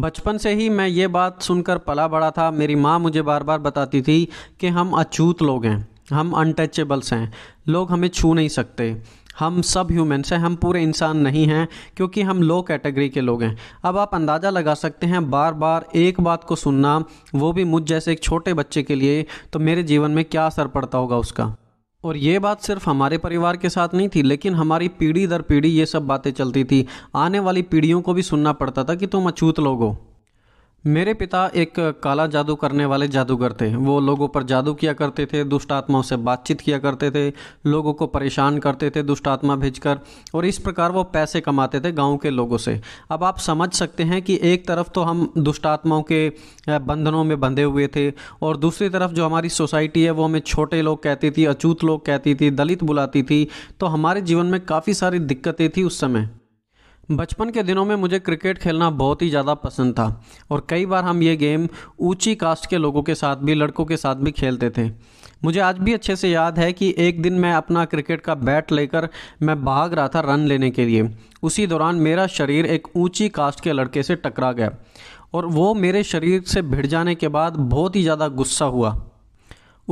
बचपन से ही मैं ये बात सुनकर पला बड़ा था मेरी माँ मुझे बार बार बताती थी कि हम अछूत लोग हैं हम अनटचेबल्स हैं लोग हमें छू नहीं सकते हम सब ह्यूमन्स हैं हम पूरे इंसान नहीं हैं क्योंकि हम लो कैटेगरी के लोग हैं अब आप अंदाज़ा लगा सकते हैं बार बार एक बात को सुनना वो भी मुझ जैसे एक छोटे बच्चे के लिए तो मेरे जीवन में क्या असर पड़ता होगा उसका और ये बात सिर्फ हमारे परिवार के साथ नहीं थी लेकिन हमारी पीढ़ी दर पीढ़ी ये सब बातें चलती थी आने वाली पीढ़ियों को भी सुनना पड़ता था कि तुम अछूत लोग हो मेरे पिता एक काला जादू करने वाले जादूगर थे वो लोगों पर जादू किया करते थे दुष्ट आत्माओं से बातचीत किया करते थे लोगों को परेशान करते थे दुष्ट आत्मा भेजकर और इस प्रकार वो पैसे कमाते थे गांव के लोगों से अब आप समझ सकते हैं कि एक तरफ तो हम दुष्ट आत्माओं के बंधनों में बंधे हुए थे और दूसरी तरफ जो हमारी सोसाइटी है वो हमें छोटे लोग कहती थी अचूत लोग कहती थी दलित बुलाती थी तो हमारे जीवन में काफ़ी सारी दिक्कतें थी उस समय बचपन के दिनों में मुझे क्रिकेट खेलना बहुत ही ज़्यादा पसंद था और कई बार हम ये गेम ऊंची कास्ट के लोगों के साथ भी लड़कों के साथ भी खेलते थे मुझे आज भी अच्छे से याद है कि एक दिन मैं अपना क्रिकेट का बैट लेकर मैं भाग रहा था रन लेने के लिए उसी दौरान मेरा शरीर एक ऊंची कास्ट के लड़के से टकरा गया और वो मेरे शरीर से भिड़ जाने के बाद बहुत ही ज़्यादा गुस्सा हुआ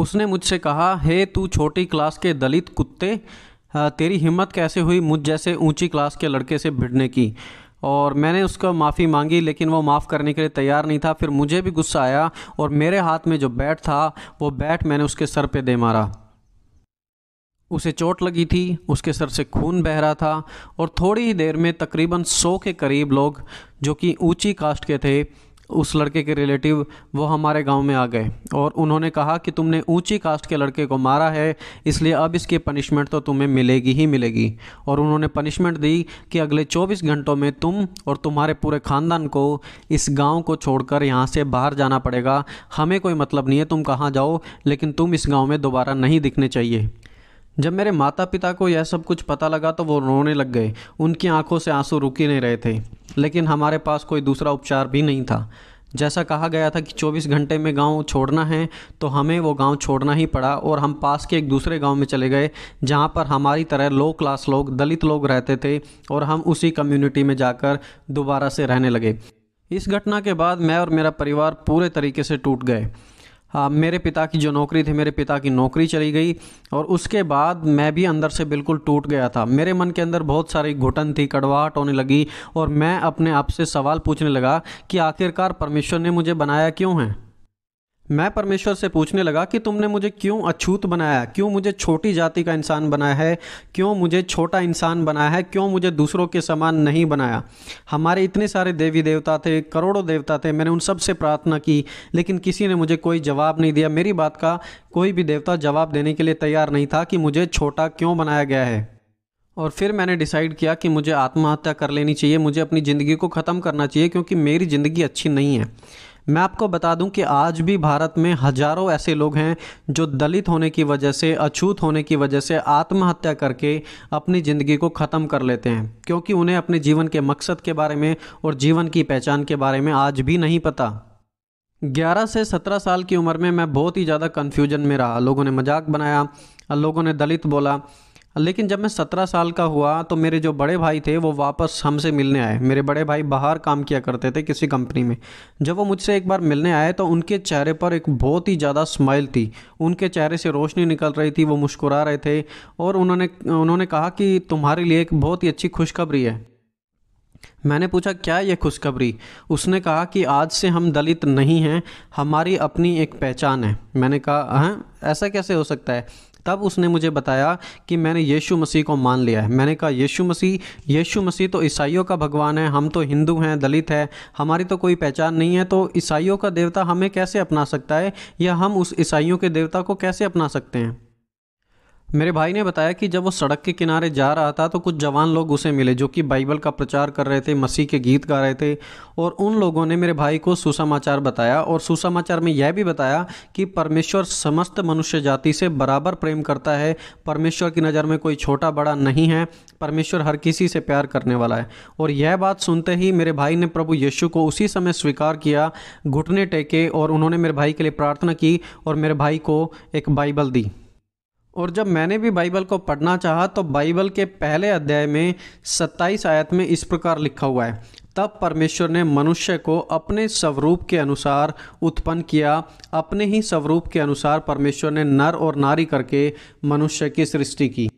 उसने मुझसे कहा हे hey, तू छोटी क्लास के दलित कुत्ते हाँ, तेरी हिम्मत कैसे हुई मुझ जैसे ऊंची क्लास के लड़के से भिड़ने की और मैंने उसका माफ़ी मांगी लेकिन वो माफ़ करने के लिए तैयार नहीं था फिर मुझे भी गुस्सा आया और मेरे हाथ में जो बैट था वो बैट मैंने उसके सर पे दे मारा उसे चोट लगी थी उसके सर से खून बह रहा था और थोड़ी ही देर में तकरीबन सौ के करीब लोग जो कि ऊंची कास्ट के थे उस लड़के के रिलेटिव वो हमारे गांव में आ गए और उन्होंने कहा कि तुमने ऊंची कास्ट के लड़के को मारा है इसलिए अब इसकी पनिशमेंट तो तुम्हें मिलेगी ही मिलेगी और उन्होंने पनिशमेंट दी कि अगले 24 घंटों में तुम और तुम्हारे पूरे ख़ानदान को इस गाँव को छोड़कर यहाँ से बाहर जाना पड़ेगा हमें कोई मतलब नहीं है तुम कहाँ जाओ लेकिन तुम इस गाँव में दोबारा नहीं दिखने चाहिए जब मेरे माता पिता को यह सब कुछ पता लगा तो वो रोने लग गए उनकी आंखों से आंसू रुक ही नहीं रहे थे लेकिन हमारे पास कोई दूसरा उपचार भी नहीं था जैसा कहा गया था कि 24 घंटे में गांव छोड़ना है तो हमें वो गांव छोड़ना ही पड़ा और हम पास के एक दूसरे गांव में चले गए जहां पर हमारी तरह लो क्लास लोग दलित लोग रहते थे और हम उसी कम्युनिटी में जाकर दोबारा से रहने लगे इस घटना के बाद मैं और मेरा परिवार पूरे तरीके से टूट गए आ, हाँ, मेरे पिता की जो नौकरी थी मेरे पिता की नौकरी चली गई और उसके बाद मैं भी अंदर से बिल्कुल टूट गया था मेरे मन के अंदर बहुत सारी घुटन थी कड़वाहट होने लगी और मैं अपने आप से सवाल पूछने लगा कि आखिरकार परमेश्वर ने मुझे बनाया क्यों है मैं परमेश्वर से पूछने लगा कि तुमने मुझे क्यों अछूत बनाया क्यों मुझे छोटी जाति का इंसान बनाया है क्यों मुझे छोटा इंसान बनाया है क्यों मुझे दूसरों के समान नहीं बनाया हमारे इतने सारे देवी देवता थे करोड़ों देवता थे मैंने उन सब से प्रार्थना की लेकिन किसी ने मुझे कोई जवाब नहीं दिया मेरी बात का कोई भी देवता जवाब देने के लिए तैयार नहीं था कि मुझे छोटा क्यों बनाया गया है और फिर मैंने डिसाइड किया कि मुझे आत्महत्या कर लेनी चाहिए मुझे अपनी ज़िंदगी को ख़त्म करना चाहिए क्योंकि मेरी ज़िंदगी अच्छी नहीं है मैं आपको बता दूं कि आज भी भारत में हजारों ऐसे लोग हैं जो दलित होने की वजह से अछूत होने की वजह से आत्महत्या करके अपनी ज़िंदगी को ख़त्म कर लेते हैं क्योंकि उन्हें अपने जीवन के मकसद के बारे में और जीवन की पहचान के बारे में आज भी नहीं पता 11 से 17 साल की उम्र में मैं बहुत ही ज़्यादा कन्फ्यूजन में रहा लोगों ने मजाक बनाया लोगों ने दलित बोला लेकिन जब मैं सत्रह साल का हुआ तो मेरे जो बड़े भाई थे वो वापस हमसे मिलने आए मेरे बड़े भाई बाहर काम किया करते थे किसी कंपनी में जब वो मुझसे एक बार मिलने आए तो उनके चेहरे पर एक बहुत ही ज़्यादा स्माइल थी उनके चेहरे से रोशनी निकल रही थी वो मुस्कुरा रहे थे और उन्होंने उन्होंने कहा कि तुम्हारे लिए एक बहुत ही अच्छी खुशखबरी है मैंने पूछा क्या ये खुशखबरी उसने कहा कि आज से हम दलित नहीं हैं हमारी अपनी एक पहचान है मैंने कहा हाँ ऐसा कैसे हो सकता है तब उसने मुझे बताया कि मैंने यीशु मसीह को मान लिया है मैंने कहा यीशु मसीह यीशु मसीह तो ईसाइयों का भगवान है हम तो हिंदू हैं दलित हैं हमारी तो कोई पहचान नहीं है तो ईसाइयों का देवता हमें कैसे अपना सकता है या हम उस ईसाइयों के देवता को कैसे अपना सकते हैं मेरे भाई ने बताया कि जब वो सड़क के किनारे जा रहा था तो कुछ जवान लोग उसे मिले जो कि बाइबल का प्रचार कर रहे थे मसीह के गीत गा रहे थे और उन लोगों ने मेरे भाई को सुसमाचार बताया और सुसमाचार में यह भी बताया कि परमेश्वर समस्त मनुष्य जाति से बराबर प्रेम करता है परमेश्वर की नज़र में कोई छोटा बड़ा नहीं है परमेश्वर हर किसी से प्यार करने वाला है और यह बात सुनते ही मेरे भाई ने प्रभु यीशु को उसी समय स्वीकार किया घुटने टेके और उन्होंने मेरे भाई के लिए प्रार्थना की और मेरे भाई को एक बाइबल दी और जब मैंने भी बाइबल को पढ़ना चाहा तो बाइबल के पहले अध्याय में 27 आयत में इस प्रकार लिखा हुआ है तब परमेश्वर ने मनुष्य को अपने स्वरूप के अनुसार उत्पन्न किया अपने ही स्वरूप के अनुसार परमेश्वर ने नर और नारी करके मनुष्य की सृष्टि की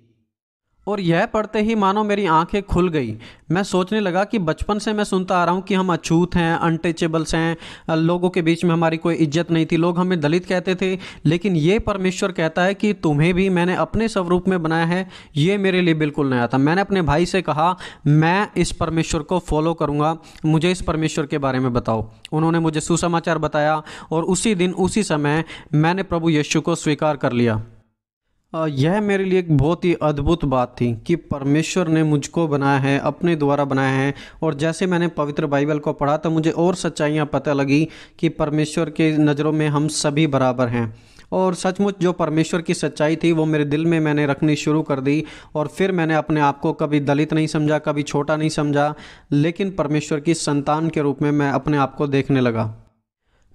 और यह पढ़ते ही मानो मेरी आंखें खुल गई मैं सोचने लगा कि बचपन से मैं सुनता आ रहा हूँ कि हम अछूत हैं अनटचेबल्स हैं लोगों के बीच में हमारी कोई इज्जत नहीं थी लोग हमें दलित कहते थे लेकिन ये परमेश्वर कहता है कि तुम्हें भी मैंने अपने स्वरूप में बनाया है ये मेरे लिए बिल्कुल नया था मैंने अपने भाई से कहा मैं इस परमेश्वर को फॉलो करूँगा मुझे इस परमेश्वर के बारे में बताओ उन्होंने मुझे सुसमाचार बताया और उसी दिन उसी समय मैंने प्रभु यीशु को स्वीकार कर लिया यह मेरे लिए एक बहुत ही अद्भुत बात थी कि परमेश्वर ने मुझको बनाया है अपने द्वारा बनाया है और जैसे मैंने पवित्र बाइबल को पढ़ा तो मुझे और सच्चाइयाँ पता लगी कि परमेश्वर के नज़रों में हम सभी बराबर हैं और सचमुच जो परमेश्वर की सच्चाई थी वो मेरे दिल में मैंने रखनी शुरू कर दी और फिर मैंने अपने आप को कभी दलित नहीं समझा कभी छोटा नहीं समझा लेकिन परमेश्वर की संतान के रूप में मैं अपने आप को देखने लगा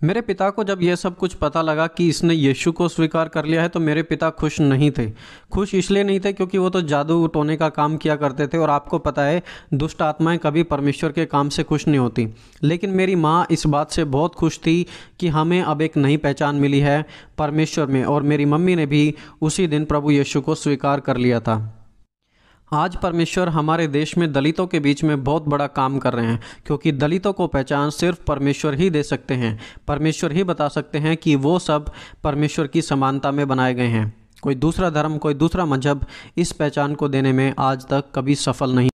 मेरे पिता को जब यह सब कुछ पता लगा कि इसने यीशु को स्वीकार कर लिया है तो मेरे पिता खुश नहीं थे खुश इसलिए नहीं थे क्योंकि वो तो जादू टोने का काम किया करते थे और आपको पता है दुष्ट आत्माएं कभी परमेश्वर के काम से खुश नहीं होती लेकिन मेरी माँ इस बात से बहुत खुश थी कि हमें अब एक नई पहचान मिली है परमेश्वर में और मेरी मम्मी ने भी उसी दिन प्रभु यीशु को स्वीकार कर लिया था आज परमेश्वर हमारे देश में दलितों के बीच में बहुत बड़ा काम कर रहे हैं क्योंकि दलितों को पहचान सिर्फ परमेश्वर ही दे सकते हैं परमेश्वर ही बता सकते हैं कि वो सब परमेश्वर की समानता में बनाए गए हैं कोई दूसरा धर्म कोई दूसरा मजहब इस पहचान को देने में आज तक कभी सफल नहीं